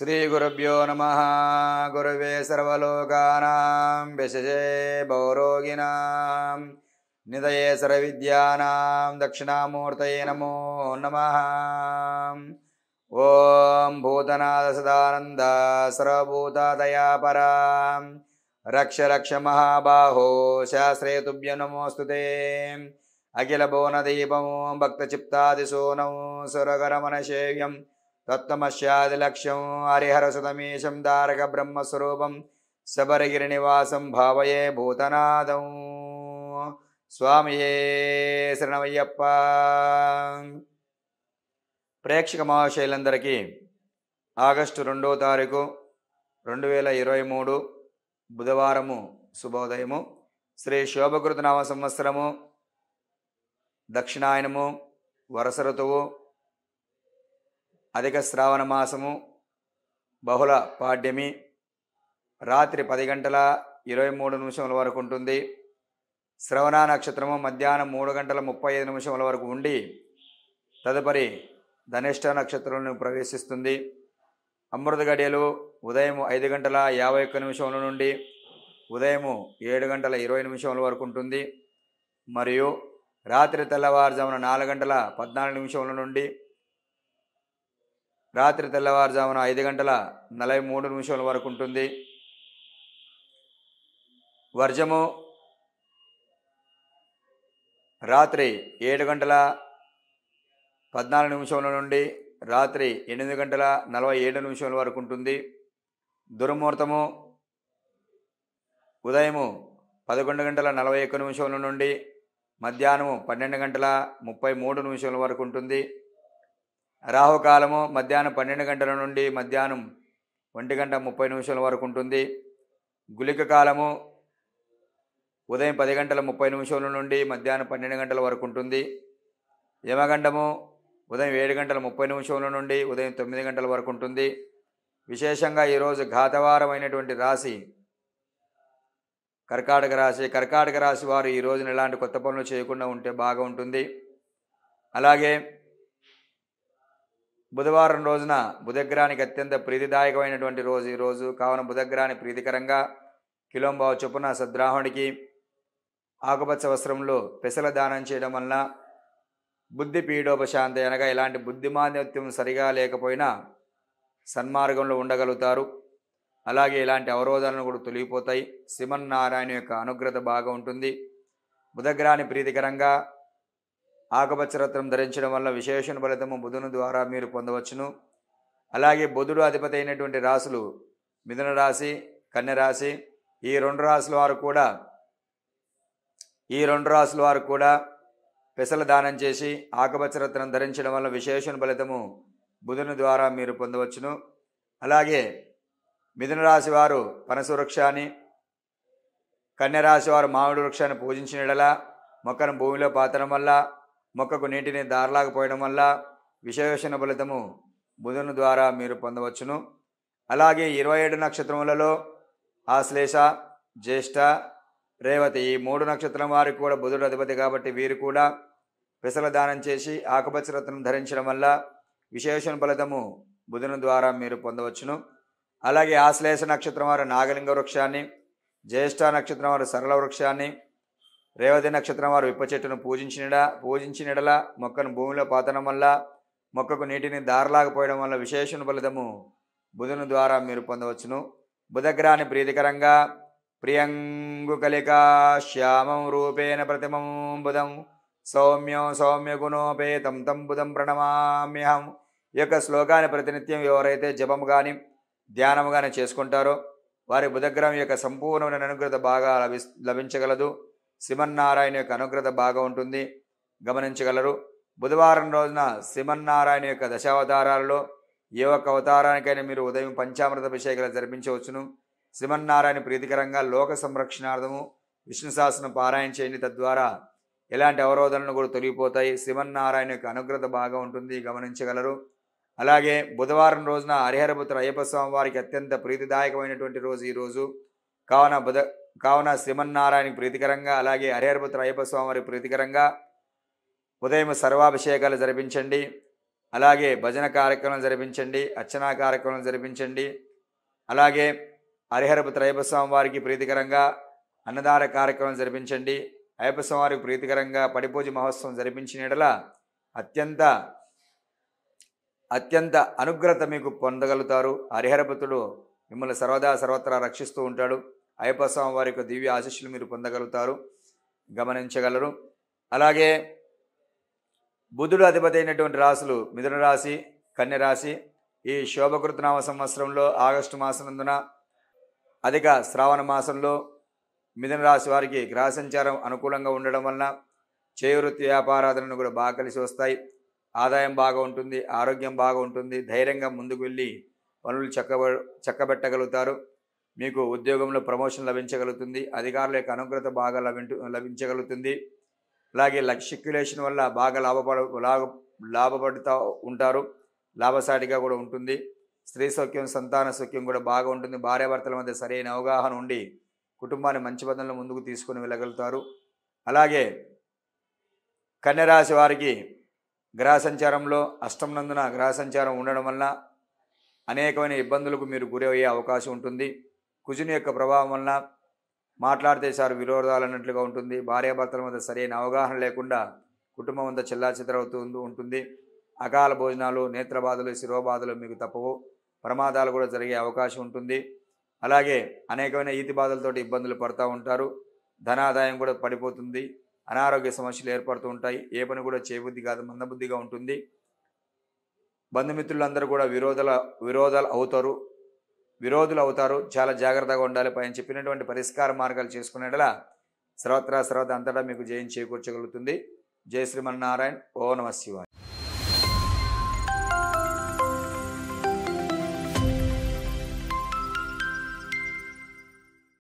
श्रीगुरुभ्यो नमः गुरवे सर्वलोकानां विशजे भौरोगिणां निदये सर्वविद्यानां दक्षिणामूर्तये नमो नमः ॐ भूतनादसदानन्द सर्वभूतादयापरां रक्ष रक्ष महाबाहो शास्त्रे तुभ्य नमोऽस्तु ते अखिलभुवनदीपमो भक्तचिप्तादिशो नमो सुरकरमनशेव्यम् తత్తమశ్యాదిలక్ష్యం సుతమీశం దారక బ్రహ్మస్వరూపం శబరగిరి నివాసం భావయే భూతనాదం స్వామియే శరణమయ్యప్ప ప్రేక్షక మహాశైలందరికీ ఆగస్టు రెండో తారీఖు రెండు వేల ఇరవై మూడు బుధవారము శుభోదయము శ్రీ శోభకృత నామ సంవత్సరము దక్షిణాయనము వరస ఋతువు అధిక శ్రావణ మాసము బహుళ పాడ్యమి రాత్రి పది గంటల ఇరవై మూడు నిమిషముల వరకు ఉంటుంది శ్రవణ నక్షత్రము మధ్యాహ్నం మూడు గంటల ముప్పై ఐదు నిమిషముల వరకు ఉండి తదుపరి ధనిష్ట నక్షత్రంలో ప్రవేశిస్తుంది అమృత గడియలు ఉదయం ఐదు గంటల యాభై ఒక్క నిమిషముల నుండి ఉదయము ఏడు గంటల ఇరవై నిమిషముల వరకు ఉంటుంది మరియు రాత్రి తెల్లవారుజామున నాలుగు గంటల పద్నాలుగు నిమిషముల నుండి రాత్రి తెల్లవారుజామున ఐదు గంటల నలభై మూడు నిమిషాల వరకు ఉంటుంది వర్జము రాత్రి ఏడు గంటల పద్నాలుగు నిమిషముల నుండి రాత్రి ఎనిమిది గంటల నలభై ఏడు నిమిషాల వరకు ఉంటుంది దుర్ముహూర్తము ఉదయము పదకొండు గంటల నలభై ఒక్క నిమిషముల నుండి మధ్యాహ్నము పన్నెండు గంటల ముప్పై మూడు నిమిషాల వరకు ఉంటుంది రాహుకాలము మధ్యాహ్నం పన్నెండు గంటల నుండి మధ్యాహ్నం ఒంటి గంట ముప్పై నిమిషాల వరకు ఉంటుంది గుళిక కాలము ఉదయం పది గంటల ముప్పై నిమిషాల నుండి మధ్యాహ్నం పన్నెండు గంటల వరకు ఉంటుంది యమగండము ఉదయం ఏడు గంటల ముప్పై నిమిషాల నుండి ఉదయం తొమ్మిది గంటల వరకు ఉంటుంది విశేషంగా ఈరోజు అయినటువంటి రాశి కర్కాటక రాశి కర్కాటక రాశి వారు ఈరోజున ఇలాంటి ఎలాంటి కొత్త పనులు చేయకుండా ఉంటే బాగా ఉంటుంది అలాగే బుధవారం రోజున బుధగ్రహానికి అత్యంత ప్రీతిదాయకమైనటువంటి రోజు ఈరోజు కావున బుధగ్రహాన్ని ప్రీతికరంగా కిలోంబావు చొప్పున సద్రాహుడికి ఆకుపచ్చ వస్త్రంలో పెసల దానం చేయడం వలన బుద్ధి పీడోపశాంతి అనగా ఇలాంటి బుద్ధిమాంద్యత్యం సరిగా లేకపోయినా సన్మార్గంలో ఉండగలుగుతారు అలాగే ఇలాంటి అవరోధాలను కూడా తొలగిపోతాయి శ్రీమన్నారాయణ యొక్క అనుగ్రత బాగా ఉంటుంది బుధగ్రాని ప్రీతికరంగా ఆకుపచ్చరత్నం ధరించడం వల్ల విశేషణ ఫలితము బుధుని ద్వారా మీరు పొందవచ్చును అలాగే బుధుడు అధిపతి అయినటువంటి రాసులు మిథున రాశి రాశి ఈ రెండు రాసుల వారు కూడా ఈ రెండు రాసుల వారు కూడా పెసల దానం చేసి రత్నం ధరించడం వల్ల విశేషణ ఫలితము బుధుని ద్వారా మీరు పొందవచ్చును అలాగే మిథున రాశి వారు పనసు వృక్షాన్ని కన్యరాశి వారు మామిడి వృక్షాన్ని పూజించిన ఎడల మొక్కను భూమిలో పాతడం వల్ల మొక్కకు నీటిని దారలాగపోయడం వల్ల విశేషణ ఫలితము బుధుని ద్వారా మీరు పొందవచ్చును అలాగే ఇరవై ఏడు నక్షత్రములలో ఆశ్లేష జ్యేష్ఠ రేవతి ఈ మూడు నక్షత్రం వారికి కూడా బుధుడు అధిపతి కాబట్టి వీరు కూడా పెసల దానం చేసి ఆకుపచ్చ రత్నం ధరించడం వల్ల విశేషణ ఫలితము బుధుని ద్వారా మీరు పొందవచ్చును అలాగే ఆశ్లేష నక్షత్రం వారు నాగలింగ వృక్షాన్ని జ్యేష్ఠ నక్షత్రం వారు సరళ వృక్షాన్ని రేవతి నక్షత్రం వారు విప్ప చెట్టును పూజించినడా పూజించినడలా మొక్కను భూమిలో పాతడం వల్ల మొక్కకు నీటిని దారలాగపోయడం వల్ల విశేషణ ఫలితము బుధుని ద్వారా మీరు పొందవచ్చును బుధగ్రహాన్ని ప్రీతికరంగా ప్రియంగుకలికా శ్యామం రూపేణ ప్రతిమం బుధం సౌమ్యం గుణోపేతం తం బుధం ప్రణమామ్యహం ఈ యొక్క శ్లోకాన్ని ప్రతినిత్యం ఎవరైతే జపము కానీ ధ్యానము కానీ చేసుకుంటారో వారి బుధగ్రహం యొక్క సంపూర్ణమైన అనుగ్రహత బాగా లభించగలదు సిమన్నారాయణ యొక్క అనుగ్రత బాగా ఉంటుంది గమనించగలరు బుధవారం రోజున సిమన్నారాయణ యొక్క దశావతారాలలో ఏ ఒక్క అవతారానికైనా మీరు ఉదయం పంచామృత అభిషేకాలు జరిపించవచ్చును సిమన్నారాయణ ప్రీతికరంగా లోక సంరక్షణార్థము విష్ణు శాసనం పారాయణ చేయండి తద్వారా ఎలాంటి అవరోధనలు కూడా తొలగిపోతాయి సిమన్నారాయణ యొక్క అనుగ్రత బాగా ఉంటుంది గమనించగలరు అలాగే బుధవారం రోజున హరిహరపుత్ర అయ్యప్ప స్వామి వారికి అత్యంత ప్రీతిదాయకమైనటువంటి రోజు ఈరోజు కావున బుధ కావున శ్రీమన్నారాయణ ప్రీతికరంగా అలాగే హరిహరపుత్ర అయ్యప్ప స్వామివారి ప్రీతికరంగా ఉదయం సర్వాభిషేకాలు జరిపించండి అలాగే భజన కార్యక్రమం జరిపించండి అర్చనా కార్యక్రమం జరిపించండి అలాగే హరిహరపుత్ర అయ్యప్ప స్వామివారికి ప్రీతికరంగా అన్నదాన కార్యక్రమం జరిపించండి అయ్యప్ప స్వామివారికి ప్రీతికరంగా పడిపూజ మహోత్సవం జరిపించిన అత్యంత అత్యంత అనుగ్రత మీకు పొందగలుగుతారు హరిహరపుతుడు మిమ్మల్ని సర్వదా సర్వత్రా రక్షిస్తూ ఉంటాడు అయ్యప్ప స్వామి వారి యొక్క దివ్య ఆశీస్సులు మీరు పొందగలుగుతారు గమనించగలరు అలాగే బుధుడు అధిపతి అయినటువంటి రాశులు మిథున రాశి కన్య రాశి ఈ శోభకృతనామ సంవత్సరంలో ఆగస్టు మాసనందున అధిక శ్రావణ మాసంలో మిథున రాశి వారికి గ్రహ సంచారం అనుకూలంగా ఉండడం వలన చేయవృత్తి వ్యాపారాధనను కూడా బాగా కలిసి వస్తాయి ఆదాయం బాగా ఉంటుంది ఆరోగ్యం బాగా ఉంటుంది ధైర్యంగా ముందుకు వెళ్ళి పనులు చక్కబ చక్కబెట్టగలుగుతారు మీకు ఉద్యోగంలో ప్రమోషన్ లభించగలుగుతుంది అధికారుల యొక్క అనుగ్రత బాగా లభించు లభించగలుగుతుంది అలాగే లక్ష్యక్యులేషన్ వల్ల బాగా లాభపడ లాభ లాభపడుతూ ఉంటారు లాభసాటిగా కూడా ఉంటుంది స్త్రీ సౌఖ్యం సంతాన సౌఖ్యం కూడా బాగా ఉంటుంది భార్యాభర్తల మధ్య సరైన అవగాహన ఉండి కుటుంబాన్ని మంచి బంధంలో ముందుకు తీసుకుని వెళ్ళగలుగుతారు అలాగే కన్యరాశి వారికి గ్రహ సంచారంలో అష్టం నందున గ్రహ సంచారం ఉండడం వల్ల అనేకమైన ఇబ్బందులకు మీరు గురి అయ్యే అవకాశం ఉంటుంది కుజుని యొక్క ప్రభావం వలన మాట్లాడితే సార్ విరోధాలు అన్నట్లుగా ఉంటుంది భార్యాభర్తల మీద సరైన అవగాహన లేకుండా కుటుంబం అంతా చెల్లాచెదరవుతూ ఉంటుంది అకాల భోజనాలు నేత్రబాధలు శిరోబాధలు మీకు తప్పవు ప్రమాదాలు కూడా జరిగే అవకాశం ఉంటుంది అలాగే అనేకమైన ఈతి బాధలతోటి ఇబ్బందులు పడుతూ ఉంటారు ధనాదాయం కూడా పడిపోతుంది అనారోగ్య సమస్యలు ఏర్పడుతూ ఉంటాయి ఏ పని కూడా చేయబుద్ధి కాదు మందబుద్ధిగా ఉంటుంది బంధుమిత్రులందరూ కూడా విరోధాల విరోధాలు అవుతారు విరోధులు అవుతారు చాలా జాగ్రత్తగా ఉండాలి పైన చెప్పినటువంటి పరిష్కార మార్గాలు చేసుకునేలా సర్వత్రా సర్వత అంతటా మీకు జయం చేకూర్చగలుగుతుంది జయ శ్రీమన్నారాయణ ఓ నమ శివాయ